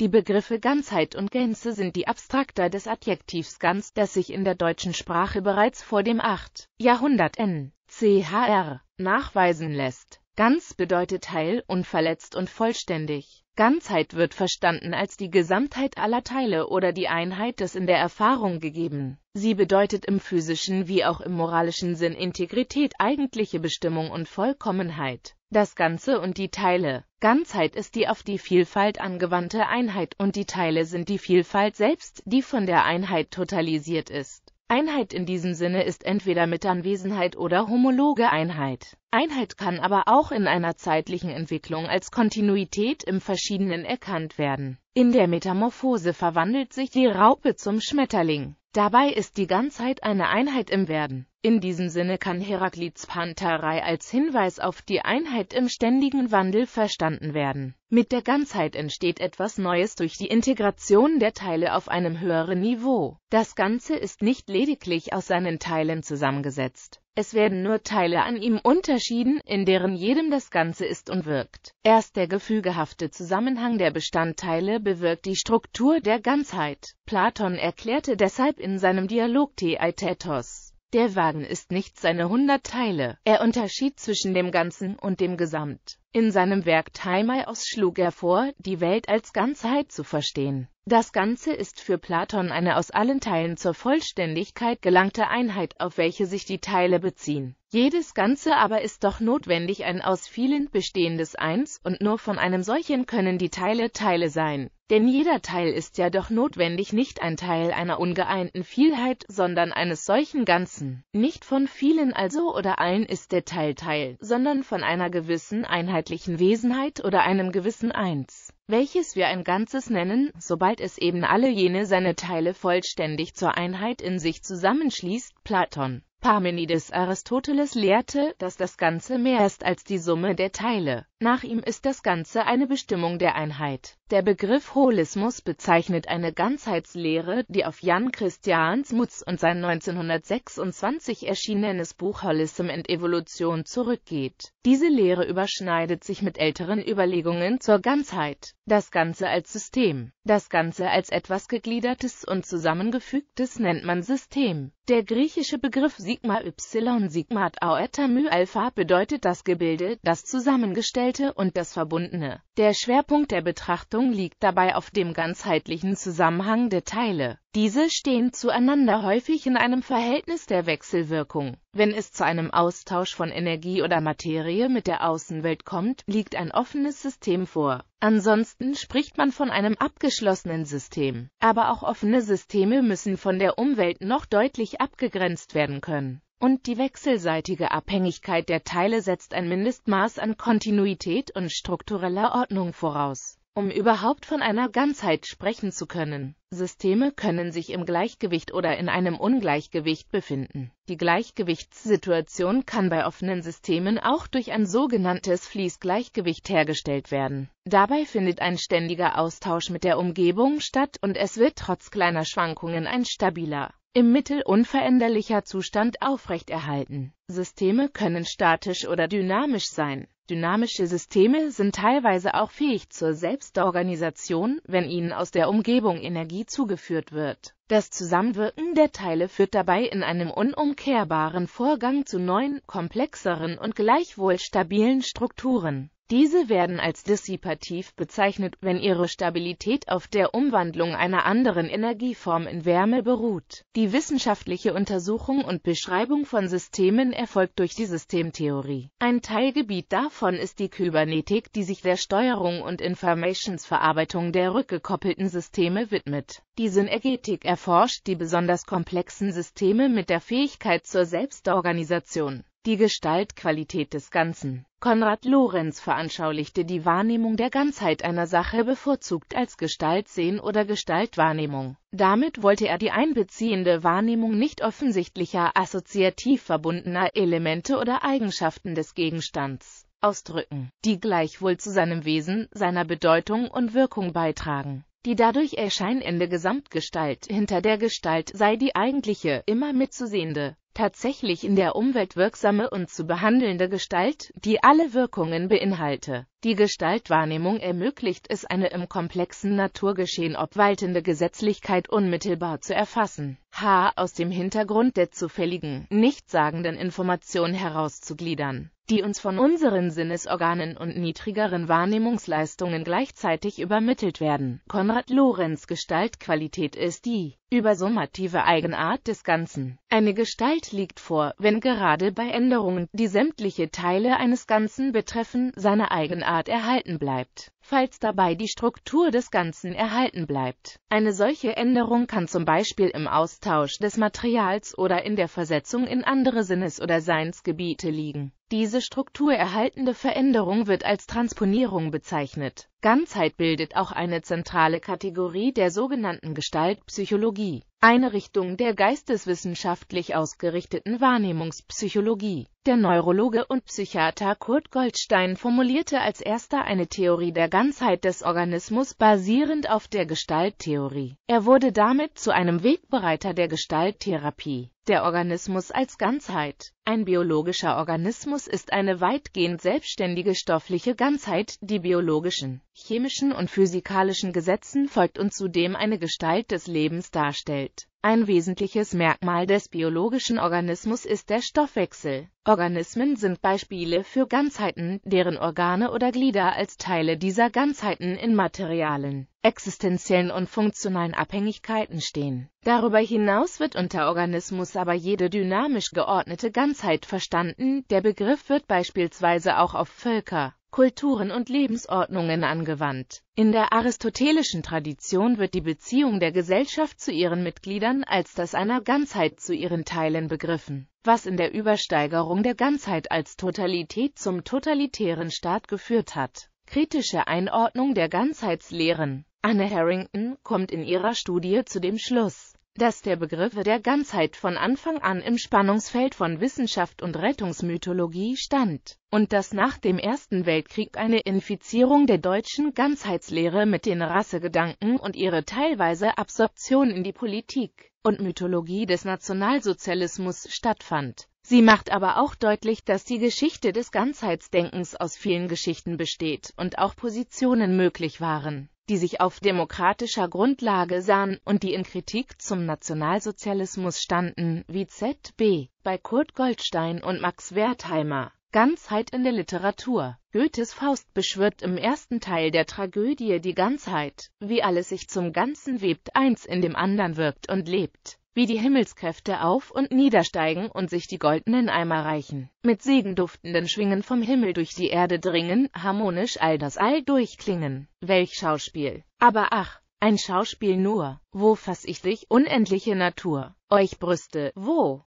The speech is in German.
Die Begriffe Ganzheit und Gänze sind die Abstrakter des Adjektivs ganz, das sich in der deutschen Sprache bereits vor dem 8. Jahrhundert n. chr. nachweisen lässt. Ganz bedeutet heil, unverletzt und vollständig. Ganzheit wird verstanden als die Gesamtheit aller Teile oder die Einheit des in der Erfahrung gegeben. Sie bedeutet im physischen wie auch im moralischen Sinn Integrität, eigentliche Bestimmung und Vollkommenheit. Das Ganze und die Teile. Ganzheit ist die auf die Vielfalt angewandte Einheit und die Teile sind die Vielfalt selbst, die von der Einheit totalisiert ist. Einheit in diesem Sinne ist entweder mit Anwesenheit oder homologe Einheit. Einheit kann aber auch in einer zeitlichen Entwicklung als Kontinuität im Verschiedenen erkannt werden. In der Metamorphose verwandelt sich die Raupe zum Schmetterling. Dabei ist die Ganzheit eine Einheit im Werden. In diesem Sinne kann Heraklits Pantherei als Hinweis auf die Einheit im ständigen Wandel verstanden werden. Mit der Ganzheit entsteht etwas Neues durch die Integration der Teile auf einem höheren Niveau. Das Ganze ist nicht lediglich aus seinen Teilen zusammengesetzt. Es werden nur Teile an ihm unterschieden, in deren jedem das Ganze ist und wirkt. Erst der gefügehafte Zusammenhang der Bestandteile bewirkt die Struktur der Ganzheit. Platon erklärte deshalb in seinem Dialog Theaetetos der Wagen ist nicht seine hundert Teile. Er unterschied zwischen dem Ganzen und dem Gesamt. In seinem Werk Taimaios schlug er vor, die Welt als Ganzheit zu verstehen. Das Ganze ist für Platon eine aus allen Teilen zur Vollständigkeit gelangte Einheit, auf welche sich die Teile beziehen. Jedes Ganze aber ist doch notwendig ein aus vielen bestehendes Eins, und nur von einem solchen können die Teile Teile sein. Denn jeder Teil ist ja doch notwendig nicht ein Teil einer ungeeinten Vielheit, sondern eines solchen Ganzen. Nicht von vielen also oder allen ist der Teil Teil, sondern von einer gewissen einheitlichen Wesenheit oder einem gewissen Eins welches wir ein Ganzes nennen, sobald es eben alle jene seine Teile vollständig zur Einheit in sich zusammenschließt, Platon. Parmenides Aristoteles lehrte, dass das Ganze mehr ist als die Summe der Teile. Nach ihm ist das Ganze eine Bestimmung der Einheit. Der Begriff Holismus bezeichnet eine Ganzheitslehre, die auf Jan Christian Smuts und sein 1926 erschienenes Buch Holism and Evolution zurückgeht. Diese Lehre überschneidet sich mit älteren Überlegungen zur Ganzheit, das Ganze als System. Das Ganze als etwas Gegliedertes und Zusammengefügtes nennt man System. Der griechische Begriff Sigma y Sigmat Aoeta mu Alpha bedeutet das Gebilde, das zusammengestellt Inhalte und das Verbundene. Der Schwerpunkt der Betrachtung liegt dabei auf dem ganzheitlichen Zusammenhang der Teile. Diese stehen zueinander häufig in einem Verhältnis der Wechselwirkung. Wenn es zu einem Austausch von Energie oder Materie mit der Außenwelt kommt, liegt ein offenes System vor. Ansonsten spricht man von einem abgeschlossenen System. Aber auch offene Systeme müssen von der Umwelt noch deutlich abgegrenzt werden können und die wechselseitige Abhängigkeit der Teile setzt ein Mindestmaß an Kontinuität und struktureller Ordnung voraus, um überhaupt von einer Ganzheit sprechen zu können. Systeme können sich im Gleichgewicht oder in einem Ungleichgewicht befinden. Die Gleichgewichtssituation kann bei offenen Systemen auch durch ein sogenanntes Fließgleichgewicht hergestellt werden. Dabei findet ein ständiger Austausch mit der Umgebung statt und es wird trotz kleiner Schwankungen ein stabiler, im Mittel unveränderlicher Zustand aufrechterhalten. Systeme können statisch oder dynamisch sein. Dynamische Systeme sind teilweise auch fähig zur Selbstorganisation, wenn ihnen aus der Umgebung Energie zugeführt wird. Das Zusammenwirken der Teile führt dabei in einem unumkehrbaren Vorgang zu neuen, komplexeren und gleichwohl stabilen Strukturen. Diese werden als dissipativ bezeichnet, wenn ihre Stabilität auf der Umwandlung einer anderen Energieform in Wärme beruht. Die wissenschaftliche Untersuchung und Beschreibung von Systemen erfolgt durch die Systemtheorie. Ein Teilgebiet davon ist die Kybernetik, die sich der Steuerung und Informationsverarbeitung der rückgekoppelten Systeme widmet. Die Synergetik erforscht die besonders komplexen Systeme mit der Fähigkeit zur Selbstorganisation die Gestaltqualität des Ganzen. Konrad Lorenz veranschaulichte die Wahrnehmung der Ganzheit einer Sache bevorzugt als Gestaltsehen oder Gestaltwahrnehmung. Damit wollte er die einbeziehende Wahrnehmung nicht offensichtlicher, assoziativ verbundener Elemente oder Eigenschaften des Gegenstands ausdrücken, die gleichwohl zu seinem Wesen, seiner Bedeutung und Wirkung beitragen die dadurch erscheinende Gesamtgestalt hinter der Gestalt sei die eigentliche, immer mitzusehende, tatsächlich in der Umwelt wirksame und zu behandelnde Gestalt, die alle Wirkungen beinhalte. Die Gestaltwahrnehmung ermöglicht es, eine im komplexen Naturgeschehen obwaltende Gesetzlichkeit unmittelbar zu erfassen, h aus dem Hintergrund der zufälligen, nichtssagenden Information herauszugliedern die uns von unseren Sinnesorganen und niedrigeren Wahrnehmungsleistungen gleichzeitig übermittelt werden. Konrad Lorenz Gestaltqualität ist die übersummative Eigenart des Ganzen. Eine Gestalt liegt vor, wenn gerade bei Änderungen, die sämtliche Teile eines Ganzen betreffen, seine Eigenart erhalten bleibt, falls dabei die Struktur des Ganzen erhalten bleibt. Eine solche Änderung kann zum Beispiel im Austausch des Materials oder in der Versetzung in andere Sinnes- oder Seinsgebiete liegen. Diese strukturerhaltende Veränderung wird als Transponierung bezeichnet Ganzheit bildet auch eine zentrale Kategorie der sogenannten Gestaltpsychologie, eine Richtung der geisteswissenschaftlich ausgerichteten Wahrnehmungspsychologie. Der Neurologe und Psychiater Kurt Goldstein formulierte als erster eine Theorie der Ganzheit des Organismus basierend auf der Gestalttheorie. Er wurde damit zu einem Wegbereiter der Gestalttherapie. Der Organismus als Ganzheit. Ein biologischer Organismus ist eine weitgehend selbstständige stoffliche Ganzheit, die biologischen chemischen und physikalischen Gesetzen folgt und zudem eine Gestalt des Lebens darstellt. Ein wesentliches Merkmal des biologischen Organismus ist der Stoffwechsel. Organismen sind Beispiele für Ganzheiten, deren Organe oder Glieder als Teile dieser Ganzheiten in materialen, existenziellen und funktionalen Abhängigkeiten stehen. Darüber hinaus wird unter Organismus aber jede dynamisch geordnete Ganzheit verstanden. Der Begriff wird beispielsweise auch auf Völker, Kulturen und Lebensordnungen angewandt. In der aristotelischen Tradition wird die Beziehung der Gesellschaft zu ihren Mitgliedern als das einer Ganzheit zu ihren Teilen begriffen, was in der Übersteigerung der Ganzheit als Totalität zum totalitären Staat geführt hat. Kritische Einordnung der Ganzheitslehren Anne Harrington kommt in ihrer Studie zu dem Schluss dass der Begriff der Ganzheit von Anfang an im Spannungsfeld von Wissenschaft und Rettungsmythologie stand und dass nach dem Ersten Weltkrieg eine Infizierung der deutschen Ganzheitslehre mit den Rassegedanken und ihre teilweise Absorption in die Politik und Mythologie des Nationalsozialismus stattfand. Sie macht aber auch deutlich, dass die Geschichte des Ganzheitsdenkens aus vielen Geschichten besteht und auch Positionen möglich waren die sich auf demokratischer Grundlage sahen und die in Kritik zum Nationalsozialismus standen, wie Z.B. bei Kurt Goldstein und Max Wertheimer. Ganzheit in der Literatur. Goethes Faust beschwört im ersten Teil der Tragödie die Ganzheit, wie alles sich zum Ganzen webt, eins in dem anderen wirkt und lebt wie die Himmelskräfte auf und niedersteigen und sich die goldenen Eimer reichen, mit segenduftenden Schwingen vom Himmel durch die Erde dringen, harmonisch all das All durchklingen. Welch Schauspiel! Aber ach, ein Schauspiel nur, wo fass ich dich, unendliche Natur, euch Brüste, wo,